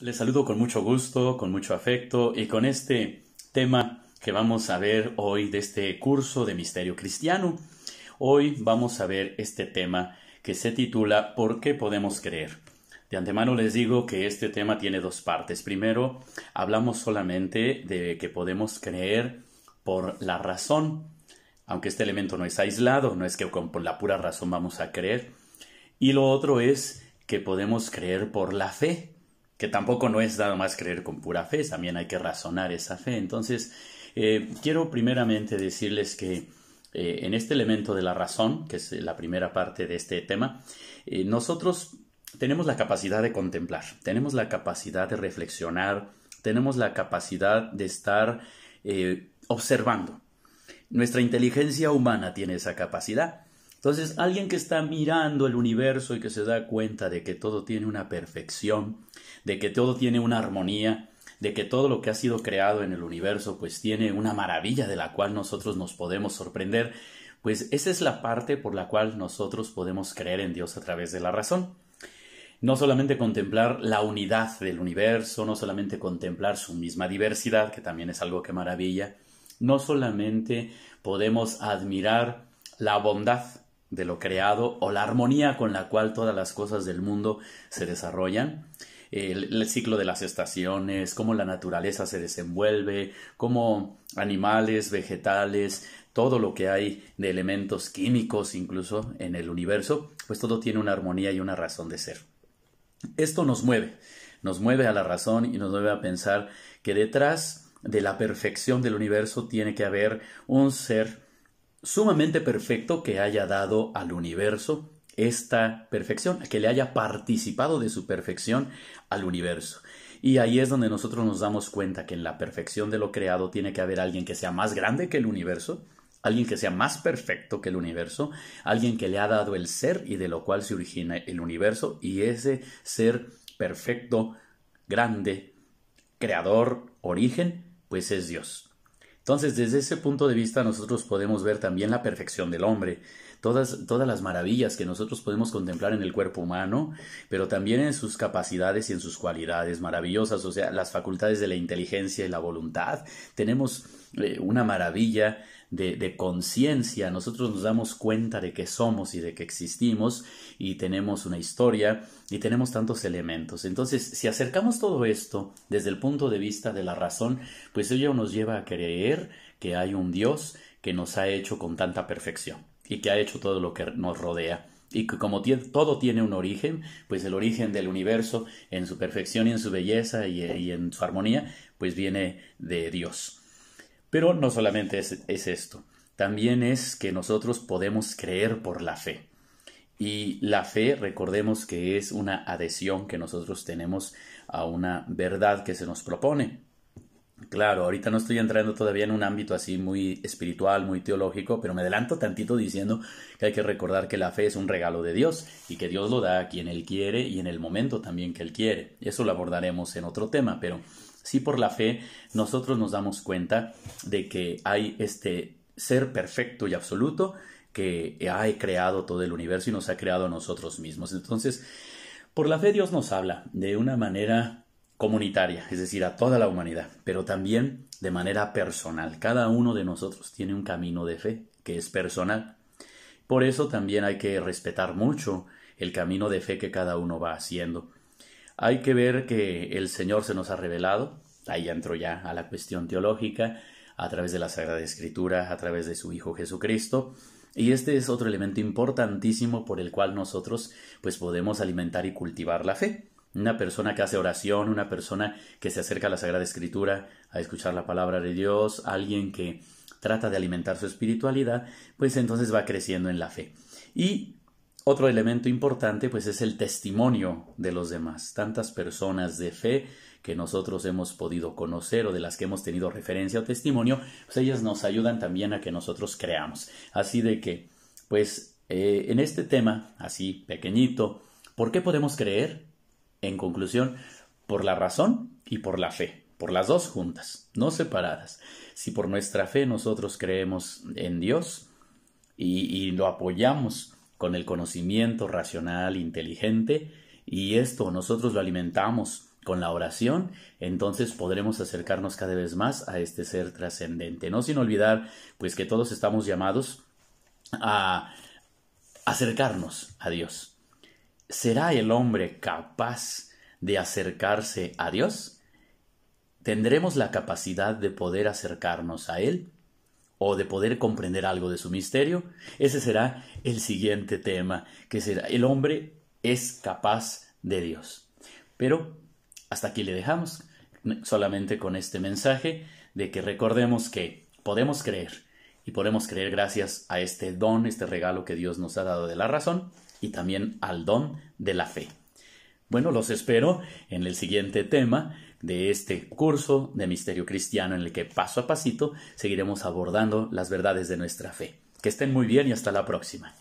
Les saludo con mucho gusto, con mucho afecto y con este tema que vamos a ver hoy de este curso de Misterio Cristiano. Hoy vamos a ver este tema que se titula ¿Por qué podemos creer? De antemano les digo que este tema tiene dos partes. Primero, hablamos solamente de que podemos creer por la razón, aunque este elemento no es aislado, no es que con la pura razón vamos a creer. Y lo otro es que podemos creer por la fe que tampoco no es nada más creer con pura fe, también hay que razonar esa fe. Entonces, eh, quiero primeramente decirles que eh, en este elemento de la razón, que es la primera parte de este tema, eh, nosotros tenemos la capacidad de contemplar, tenemos la capacidad de reflexionar, tenemos la capacidad de estar observando. Nuestra inteligencia humana tiene esa capacidad. Entonces, alguien que está mirando el universo y que se da cuenta de que todo tiene una perfección, de que todo tiene una armonía, de que todo lo que ha sido creado en el universo pues tiene una maravilla de la cual nosotros nos podemos sorprender, pues esa es la parte por la cual nosotros podemos creer en Dios a través de la razón. No solamente contemplar la unidad del universo, no solamente contemplar su misma diversidad, que también es algo que maravilla, no solamente podemos admirar la bondad de lo creado o la armonía con la cual todas las cosas del mundo se desarrollan. El, ciclo de las estaciones, cómo la naturaleza se desenvuelve, cómo animales, vegetales, todo lo que hay de elementos químicos incluso en el universo, pues todo tiene una armonía y una razón de ser. Esto nos mueve, nos mueve a la razón y nos mueve a pensar que detrás de la perfección del universo tiene que haber un ser sumamente perfecto que haya dado al universo esta perfección, que le haya participado de su perfección al universo. Y ahí es donde nosotros nos damos cuenta que en la perfección de lo creado tiene que haber alguien que sea más grande que el universo, alguien que sea más perfecto que el universo, alguien que le ha dado el ser y de lo cual se origina el universo, y ese ser perfecto, grande, creador, origen, pues es Dios. Entonces, desde ese punto de vista, nosotros podemos ver también la perfección del hombre todas, las maravillas que nosotros podemos contemplar en el cuerpo humano, pero también en sus capacidades y en sus cualidades maravillosas, o sea, las facultades de la inteligencia y la voluntad. Tenemos eh, una maravilla de, de conciencia, nosotros nos damos cuenta de que somos y de que existimos y tenemos una historia y tenemos tantos elementos. Entonces, si acercamos todo esto desde el punto de vista de la razón, pues ello nos lleva a creer que hay un Dios que nos ha hecho con tanta perfección y que ha hecho todo lo que nos rodea. Y que como todo tiene un origen, pues el origen del universo en su perfección y en su belleza y, eh, en su armonía, pues viene de Dios. Pero no solamente es esto, también es que nosotros podemos creer por la fe. Y la fe, recordemos que es una adhesión que nosotros tenemos a una verdad que se nos propone. Claro, ahorita no estoy entrando todavía en un ámbito así muy espiritual, muy teológico, pero me adelanto tantito diciendo que hay que recordar que la fe es un regalo de Dios y que Dios lo da a quien Él quiere y en el momento también que Él quiere. Eso lo abordaremos en otro tema, pero sí por la fe nosotros nos damos cuenta de que hay este ser perfecto y absoluto que ha creado todo el universo y nos ha creado a nosotros mismos. Entonces, por la fe Dios nos habla de una manera comunitaria, es decir, a toda la humanidad, pero también de manera personal. Cada uno de nosotros tiene un camino de fe que es personal. Por eso también hay que respetar mucho el camino de fe que cada uno va haciendo. Hay que ver que el Señor se nos ha revelado, ahí entro ya a la cuestión teológica, a través de la Sagrada Escritura, a través de su Hijo Jesucristo, y este es otro elemento importantísimo por el cual nosotros pues podemos alimentar y cultivar la fe. Una persona que hace oración, una persona que se acerca a la Sagrada Escritura a escuchar la palabra de Dios, alguien que trata de alimentar su espiritualidad, pues entonces va creciendo en la fe. Y otro elemento importante pues es el testimonio de los demás. Tantas personas de fe que nosotros hemos podido conocer o de las que hemos tenido referencia o testimonio, pues ellas nos ayudan también a que nosotros creamos. Así de que pues eh, en este tema, así pequeñito, ¿por qué podemos creer? En conclusión, por la razón y por la fe, por las dos juntas, no separadas. Si por nuestra fe nosotros creemos en Dios y, lo apoyamos con el conocimiento racional, inteligente, y esto nosotros lo alimentamos con la oración, entonces podremos acercarnos cada vez más a este ser trascendente. No sin olvidar, pues que todos estamos llamados a acercarnos a Dios. ¿Será el hombre capaz de acercarse a Dios? ¿Tendremos la capacidad de poder acercarnos a Él? ¿O de poder comprender algo de su misterio? Ese será el siguiente tema, que será el hombre es capaz de Dios. Pero hasta aquí le dejamos, solamente con este mensaje de que recordemos que podemos creer y podemos creer gracias a este don, este regalo que Dios nos ha dado de la razón y también al don de la fe. Bueno, los espero en el siguiente tema de este curso de Misterio Cristiano en el que paso a pasito seguiremos abordando las verdades de nuestra fe. Que estén muy bien y hasta la próxima.